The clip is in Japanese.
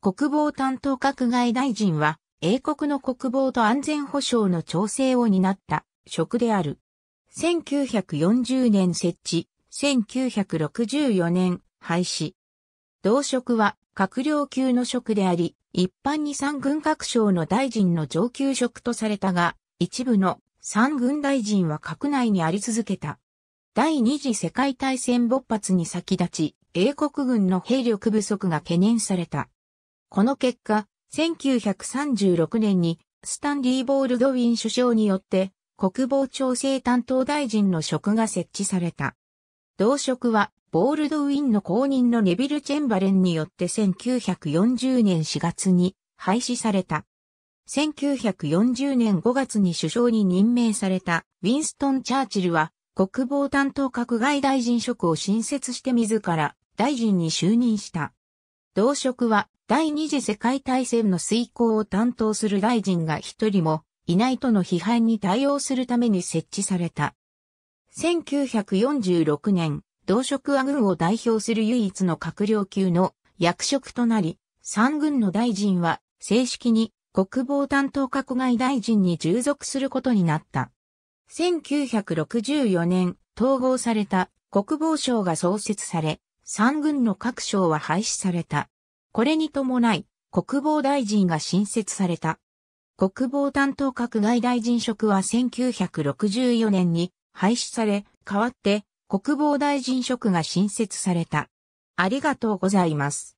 国防担当閣外大臣は、英国の国防と安全保障の調整を担った職である。1940年設置、1964年廃止。同職は閣僚級の職であり、一般に三軍各省の大臣の上級職とされたが、一部の三軍大臣は閣内にあり続けた。第二次世界大戦勃発に先立ち、英国軍の兵力不足が懸念された。この結果、1936年にスタンリー・ボールドウィン首相によって国防調整担当大臣の職が設置された。同職はボールドウィンの後任のネビル・チェンバレンによって1940年4月に廃止された。1940年5月に首相に任命されたウィンストン・チャーチルは国防担当閣外大臣職を新設して自ら大臣に就任した。同職は第二次世界大戦の遂行を担当する大臣が一人もいないとの批判に対応するために設置された。1946年、同職亜軍を代表する唯一の閣僚級の役職となり、三軍の大臣は正式に国防担当閣外大臣に従属することになった。1964年、統合された国防省が創設され、三軍の各省は廃止された。これに伴い、国防大臣が新設された。国防担当閣外大臣職は1964年に廃止され、代わって国防大臣職が新設された。ありがとうございます。